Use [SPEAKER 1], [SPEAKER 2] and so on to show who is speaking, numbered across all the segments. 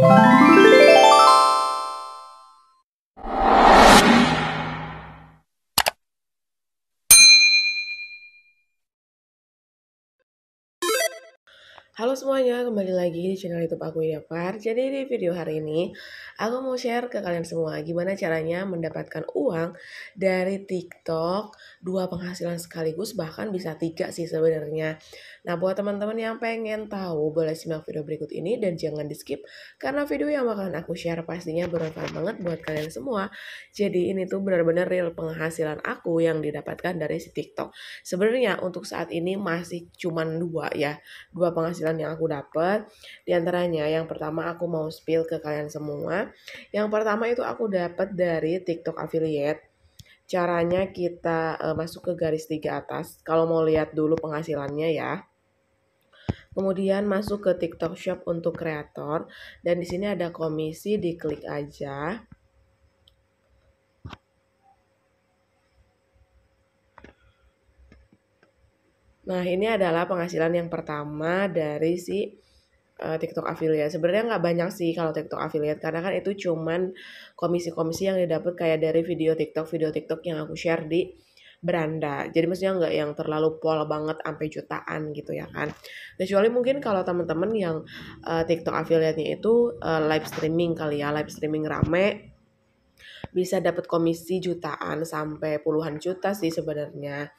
[SPEAKER 1] Bye. Halo semuanya, kembali lagi di channel YouTube aku Yafar. Jadi di video hari ini, aku mau share ke kalian semua gimana caranya mendapatkan uang dari TikTok, dua penghasilan sekaligus bahkan bisa tiga sih sebenarnya. Nah, buat teman-teman yang pengen tahu, boleh simak video berikut ini dan jangan di-skip karena video yang bakalan aku share pastinya bermanfaat banget buat kalian semua. Jadi ini tuh benar-benar real penghasilan aku yang didapatkan dari si TikTok. Sebenarnya untuk saat ini masih cuman dua ya, dua penghasilan pelajaran yang aku dapat. Di antaranya yang pertama aku mau spill ke kalian semua. Yang pertama itu aku dapat dari TikTok affiliate. Caranya kita uh, masuk ke garis tiga atas. Kalau mau lihat dulu penghasilannya ya. Kemudian masuk ke TikTok Shop untuk kreator dan di sini ada komisi diklik aja. Nah, ini adalah penghasilan yang pertama dari si uh, TikTok affiliate. Sebenarnya nggak banyak sih kalau TikTok affiliate karena kan itu cuman komisi-komisi yang didapat kayak dari video TikTok, video TikTok yang aku share di beranda. Jadi maksudnya nggak yang terlalu pol banget sampai jutaan gitu ya kan. Kecuali mungkin kalau teman-teman yang uh, TikTok affiliate-nya itu uh, live streaming kali ya, live streaming rame bisa dapat komisi jutaan sampai puluhan juta sih sebenarnya.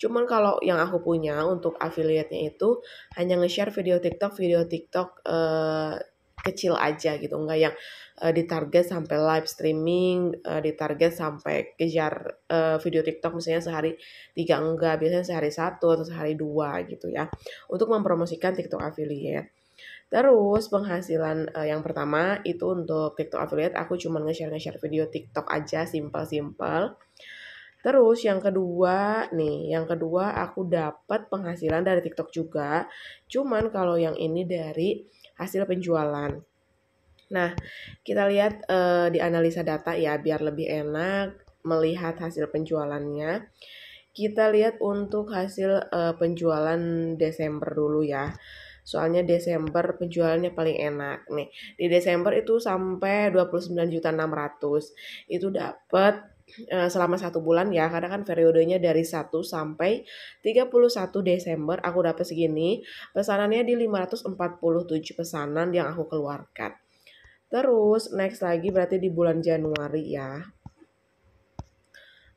[SPEAKER 1] Cuman kalau yang aku punya untuk affiliate-nya itu hanya nge-share video TikTok, video TikTok eh, kecil aja gitu, enggak yang eh, ditarget sampai live streaming, eh, ditarget sampai kejar eh, video TikTok misalnya sehari tiga enggak, biasanya sehari satu atau sehari dua gitu ya, untuk mempromosikan TikTok affiliate. Terus penghasilan uh, yang pertama itu untuk TikTok affiliate aku cuma nge-share nge-share video TikTok aja simpel-simpel. Terus yang kedua nih, yang kedua aku dapat penghasilan dari TikTok juga. Cuman kalau yang ini dari hasil penjualan. Nah, kita lihat uh, di analisa data ya biar lebih enak melihat hasil penjualannya. Kita lihat untuk hasil uh, penjualan Desember dulu ya soalnya Desember penjualannya paling enak nih di Desember itu sampai 29 juta 600 itu dapat eh, selama satu bulan ya karena kan periodenya dari 1 sampai 31 Desember aku dapat segini pesanannya di 547 pesanan yang aku keluarkan terus next lagi berarti di bulan Januari ya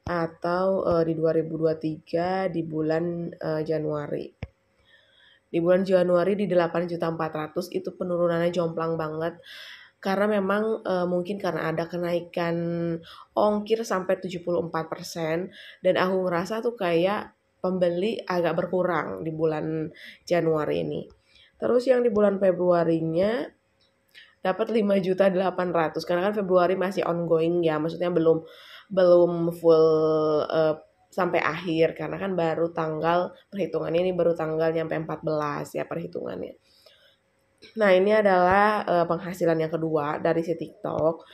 [SPEAKER 1] atau uh, di 2023 di bulan uh, Januari di bulan Januari di 8.400 itu penurunannya jomplang banget karena memang e, mungkin karena ada kenaikan ongkir sampai 74% dan aku ngerasa tuh kayak pembeli agak berkurang di bulan Januari ini. Terus yang di bulan Februarinya dapat lima juta ratus karena kan Februari masih ongoing ya, maksudnya belum belum full e, sampai akhir karena kan baru tanggal perhitungannya ini baru tanggal sampai 14 ya perhitungannya. Nah, ini adalah eh, penghasilan yang kedua dari si TikTok.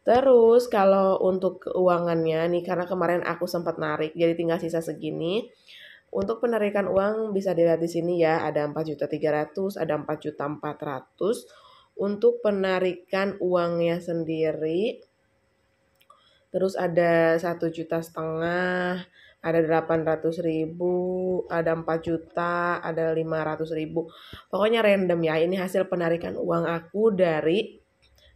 [SPEAKER 1] Terus kalau untuk keuangannya nih karena kemarin aku sempat narik jadi tinggal sisa segini. Untuk penarikan uang bisa dilihat di sini ya, ada 4.300, ada 4.400. Untuk penarikan uangnya sendiri terus ada satu juta setengah ada 800 ribu, ada 4 juta, ada 500 ribu. Pokoknya random ya, ini hasil penarikan uang aku dari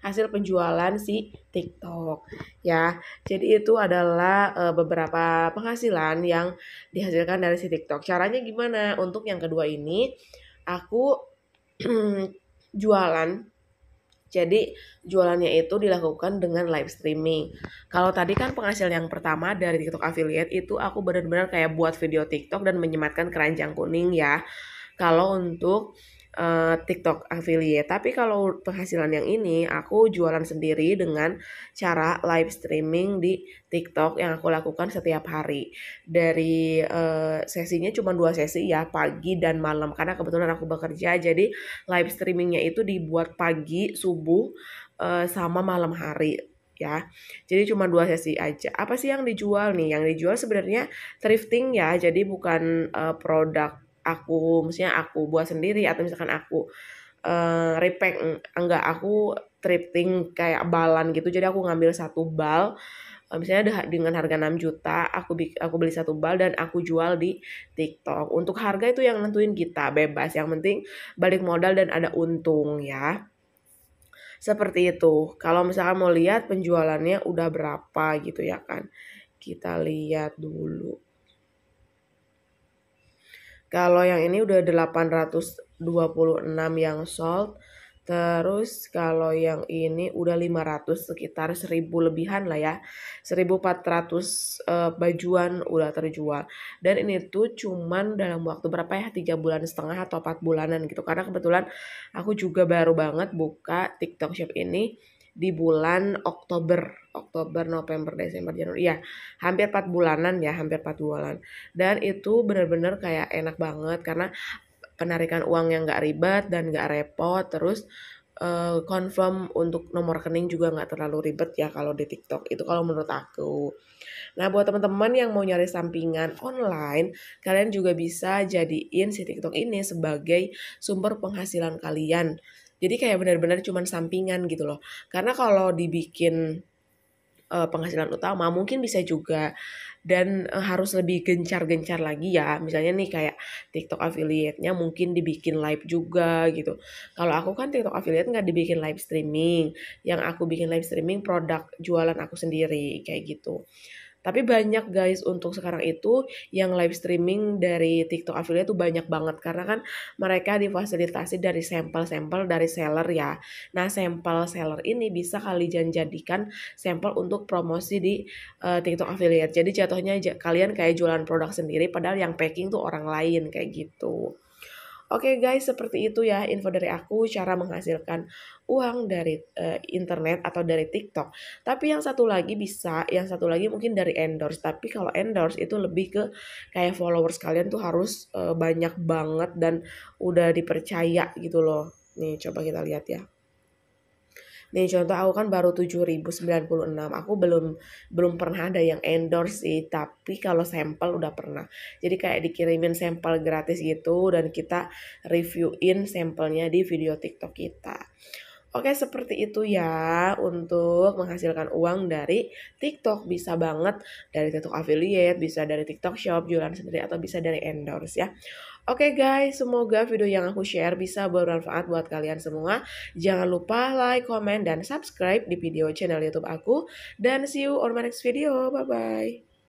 [SPEAKER 1] hasil penjualan si TikTok ya. Jadi itu adalah eh, beberapa penghasilan yang dihasilkan dari si TikTok. Caranya gimana? Untuk yang kedua ini aku jualan jadi jualannya itu dilakukan dengan live streaming. Kalau tadi kan penghasil yang pertama dari TikTok affiliate itu aku benar-benar kayak buat video TikTok dan menyematkan keranjang kuning ya. Kalau untuk uh, TikTok affiliate. Tapi kalau penghasilan yang ini aku jualan sendiri dengan cara live streaming di TikTok yang aku lakukan setiap hari. Dari uh, sesinya cuma dua sesi ya pagi dan malam karena kebetulan aku bekerja jadi live streamingnya itu dibuat pagi, subuh uh, sama malam hari ya. Jadi cuma dua sesi aja. Apa sih yang dijual nih? Yang dijual sebenarnya thrifting ya. Jadi bukan uh, produk aku maksudnya aku buat sendiri atau misalkan aku uh, repack enggak aku tripting kayak balan gitu jadi aku ngambil satu bal uh, misalnya dengan harga 6 juta aku aku beli satu bal dan aku jual di TikTok untuk harga itu yang nentuin kita bebas yang penting balik modal dan ada untung ya seperti itu kalau misalkan mau lihat penjualannya udah berapa gitu ya kan kita lihat dulu kalau yang ini udah 826 yang sold. Terus kalau yang ini udah 500 sekitar 1000 lebihan lah ya. 1400 uh, eh, bajuan udah terjual. Dan ini tuh cuman dalam waktu berapa ya? 3 bulan setengah atau 4 bulanan gitu. Karena kebetulan aku juga baru banget buka TikTok Shop ini di bulan Oktober Oktober November Desember Januari ya hampir 4 bulanan ya hampir 4 bulan dan itu bener-bener kayak enak banget karena penarikan uang yang gak ribet dan gak repot terus uh, confirm untuk nomor rekening juga gak terlalu ribet ya kalau di TikTok itu kalau menurut aku. Nah buat teman-teman yang mau nyari sampingan online, kalian juga bisa jadiin si TikTok ini sebagai sumber penghasilan kalian jadi kayak benar-benar cuman sampingan gitu loh. Karena kalau dibikin uh, penghasilan utama mungkin bisa juga dan uh, harus lebih gencar-gencar lagi ya misalnya nih kayak TikTok affiliate-nya mungkin dibikin live juga gitu kalau aku kan TikTok affiliate nggak dibikin live streaming yang aku bikin live streaming produk jualan aku sendiri kayak gitu tapi banyak guys untuk sekarang itu yang live streaming dari TikTok affiliate tuh banyak banget karena kan mereka difasilitasi dari sampel-sampel dari seller ya. Nah, sampel seller ini bisa kalian jadikan sampel untuk promosi di uh, TikTok affiliate. Jadi jatuhnya kalian kayak jualan produk sendiri padahal yang packing tuh orang lain kayak gitu. Oke okay guys, seperti itu ya info dari aku cara menghasilkan uang dari uh, internet atau dari TikTok. Tapi yang satu lagi bisa, yang satu lagi mungkin dari endorse. Tapi kalau endorse itu lebih ke kayak followers kalian tuh harus uh, banyak banget dan udah dipercaya gitu loh. Nih coba kita lihat ya nih contoh aku kan baru 7096 aku belum belum pernah ada yang endorse sih tapi kalau sampel udah pernah jadi kayak dikirimin sampel gratis gitu dan kita reviewin sampelnya di video TikTok kita Oke, seperti itu ya untuk menghasilkan uang dari TikTok. Bisa banget dari TikTok affiliate, bisa dari TikTok shop, jualan sendiri, atau bisa dari endorse ya. Oke guys, semoga video yang aku share bisa bermanfaat buat kalian semua. Jangan lupa like, comment, dan subscribe di video channel YouTube aku. Dan see you on my next video. Bye-bye.